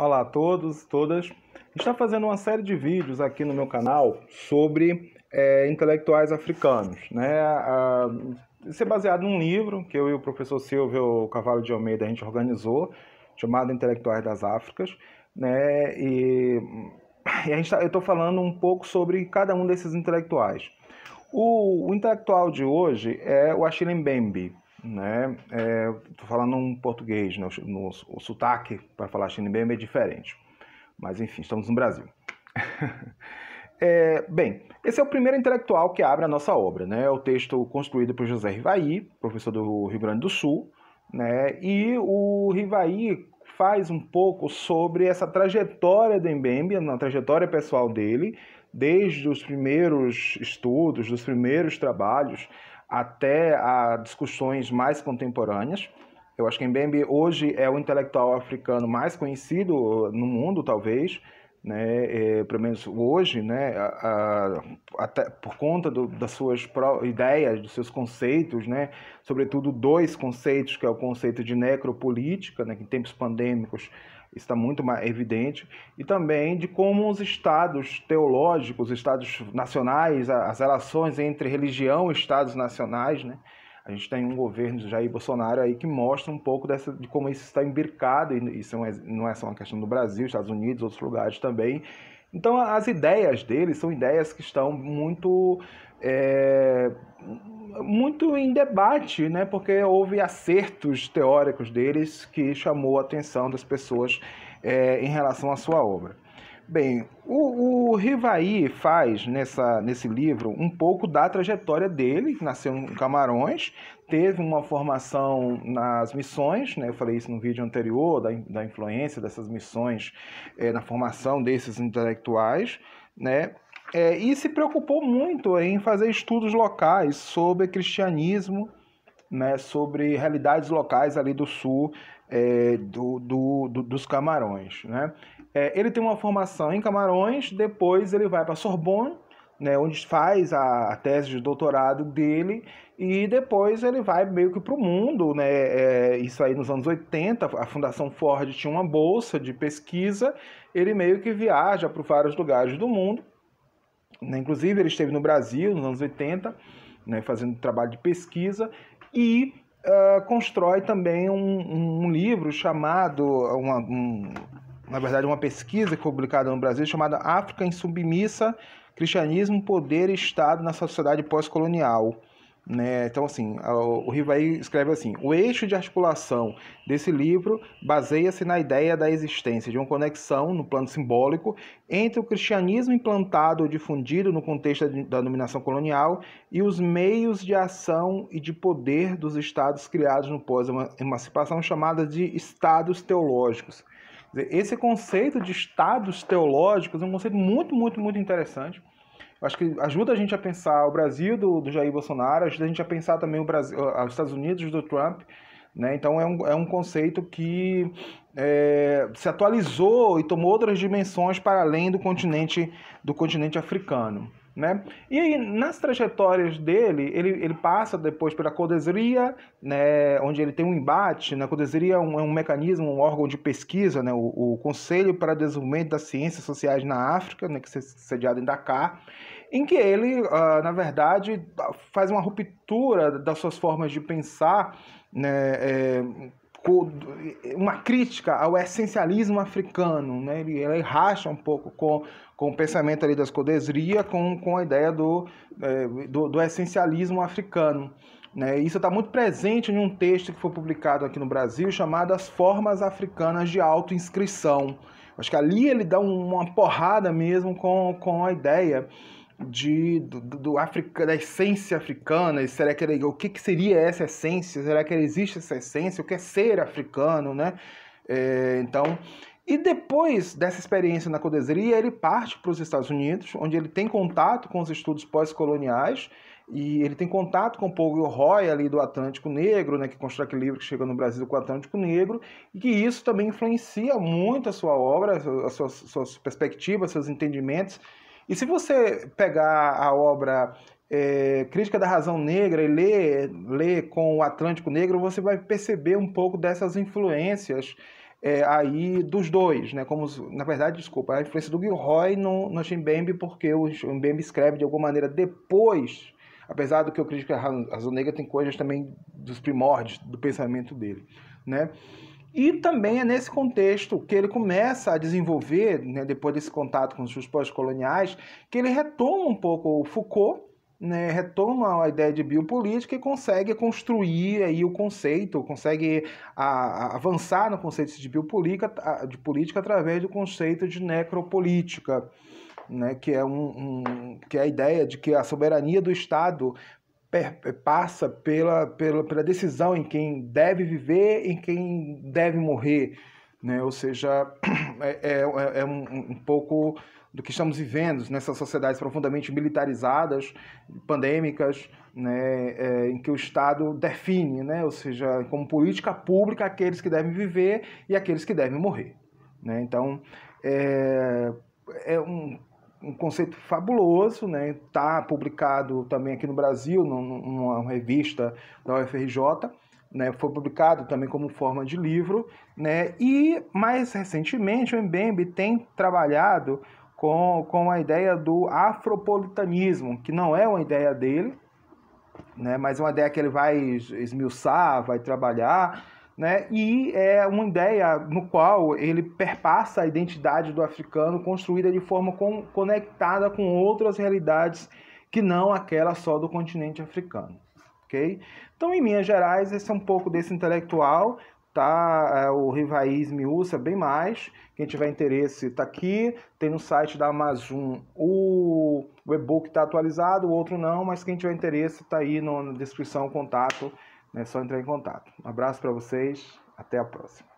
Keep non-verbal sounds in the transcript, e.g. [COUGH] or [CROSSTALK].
Olá a todos, todas. Está fazendo uma série de vídeos aqui no meu canal sobre é, intelectuais africanos, né? Ser isso é baseado num livro que eu e o professor Silvio Cavalo de Almeida a gente organizou, chamado Intelectuais das Áfricas, né? E, e a gente tá, eu estou falando um pouco sobre cada um desses intelectuais. O, o intelectual de hoje é o Achille Mbembe né? É, tô falando um português, né? O, no, o sotaque para falar xinibema é diferente. Mas enfim, estamos no Brasil. [LAUGHS] é, bem, esse é o primeiro intelectual que abre a nossa obra, né? É o texto construído por José Rivaí, professor do Rio Grande do Sul, né? E o Rivaí faz um pouco sobre essa trajetória do Mbembe, na trajetória pessoal dele, desde os primeiros estudos, dos primeiros trabalhos, até a discussões mais contemporâneas. Eu acho que Mbembe hoje é o intelectual africano mais conhecido eh, no mundo, talvez, né? É, pelo menos hoje, né? A, a, até por conta do, das suas ideias, dos seus conceitos, né? Sobretudo dois conceitos, que é o conceito de necropolítica, né? Que em tempos pandêmicos está muito mais evidente, e também de como os estados teológicos, os estados nacionais, as relações entre religião e estados nacionais, né? A gente tem um governo de Jair Bolsonaro aí que mostra um pouco dessa, de como isso está imbricado, e isso é, não é só uma questão do Brasil, Estados Unidos, outros lugares também. Então, as ideias dele são ideias que estão muito é, muito em debate, né? porque houve acertos teóricos deles que chamou a atenção das pessoas é, em relação à sua obra. Bem, o, o Rivaí faz nessa, nesse livro um pouco da trajetória dele, nasceu em Camarões, teve uma formação nas missões, né? eu falei isso no vídeo anterior, da, da influência dessas missões é, na formação desses intelectuais, né? É, e se preocupou muito em fazer estudos locais sobre cristianismo, né, sobre realidades locais ali do sul é, do, do, do, dos Camarões. Né? É, ele tem uma formação em Camarões, depois ele vai para Sorbonne, né, onde faz a, a, tese de doutorado dele, e depois ele vai meio que para o mundo. Né, é, isso aí nos anos 80, a Fundação Ford tinha uma bolsa de pesquisa, ele meio que viaja para vários lugares do mundo né? Inclusive, ele esteve no Brasil nos anos 80, né, fazendo trabalho de pesquisa e uh, constrói também um, um livro chamado, uma, um, na verdade, uma pesquisa publicada no Brasil chamada África em Submissa, Cristianismo, Poder e Estado na Sociedade Pós-Colonial. Né? Então, assim, o Rivaí escreve assim: o eixo de articulação desse livro baseia-se na ideia da existência de uma conexão no plano simbólico entre o cristianismo implantado ou difundido no contexto da dominação colonial e os meios de ação e de poder dos estados criados no pós-emancipação, chamados de estados teológicos. Esse conceito de estados teológicos é um conceito muito, muito, muito interessante acho que ajuda a gente a pensar o Brasil do, do Jair Bolsonaro, ajuda a gente a pensar também o Brasil, ah, ah, os Estados Unidos do Trump. Né? Então é um, é um conceito que é, se atualizou e tomou outras dimensões para além do continente, do continente africano. Né? E aí, nas trajetórias dele, ele, ele passa depois pela Codesria, né, onde ele tem um embate. Né? A Codesria é um, é um mecanismo, um órgão de pesquisa, né? o, o Conselho para Desenvolvimento das Ciências Sociais na África, né? que é sediado em Dakar, em que ele, uh, na verdade, faz uma ruptura das suas formas de pensar né, é, uma crítica ao essencialismo africano, né? ele, ele racha um pouco com, com o pensamento ali das Codesria, com, com a ideia do, é, do, do, essencialismo africano. Né? Isso está muito presente em um texto que foi publicado aqui no Brasil, chamado As Formas Africanas de Autoinscrição. Acho que ali ele dá uma porrada mesmo com, com a ideia de, do, do Africa, da essência africana, e será que o que, que seria essa essência? Será que existe essa essência? O que é ser africano, né? É, então, e depois dessa experiência na Codesria, ele parte para os Estados Unidos, onde ele tem contato com os estudos pós-coloniais e ele tem contato com povo Gilroy ali do Atlântico Negro, né, que constrói aquele livro que chega no Brasil com o Atlântico Negro, e que isso também influencia muito a sua obra, as suas, suas perspectivas, seus entendimentos e se você pegar a obra é, Crítica da Razão Negra e ler, ler com o Atlântico Negro, você vai perceber um pouco dessas influências é, aí dos dois, né? Como, na verdade, desculpa, a influência do Gilroy no, no Chimbembe, porque o Chimbembe escreve de alguma maneira depois, apesar do que eu critico a Razão Negra, tem coisas também dos primórdios do pensamento dele, né? E também é nesse contexto que ele começa a desenvolver, né, depois desse contato com os pós-coloniais, que ele retoma um pouco o Foucault, né, retoma a ideia de biopolítica e consegue construir aí o conceito, consegue a, a, avançar no conceito de biopolítica de política através do conceito de necropolítica. Né, que é um, um, que é a ideia de que a soberania do Estado passa pela, pela, pela decisão em quem deve viver, em quem deve morrer. Né? Ou seja, [CLEARS THROAT] é, é, é um, um, pouco do que estamos vivendo nessas sociedades profundamente militarizadas, pandêmicas, né? É, em que o Estado define, né? ou seja, como política pública, aqueles que devem viver e aqueles que devem morrer. Né? Então, é, é um um conceito fabuloso, né? Está publicado também aqui no Brasil, numa revista da UFRJ, né? Foi publicado também como forma de livro, né? E mais recentemente o MBMB tem trabalhado com, com a ideia do afropolitanismo, que não é uma ideia dele, né? Mas é uma ideia que ele vai esmiuçar, vai trabalhar né? E é uma ideia no qual ele perpassa a identidade do africano construída de forma com, conectada com outras realidades que não aquela só do continente africano, ok? Então, em Minas Gerais, esse é um pouco desse intelectual, tá? É, o Rivaiz Miúça, bem mais. Quem tiver interesse, está aqui. Tem no site da Amazon o, o e-book está atualizado, o outro não, mas quem tiver interesse, está aí no, na descrição, contato é só entrar em contato. Um abraço para vocês, até a próxima.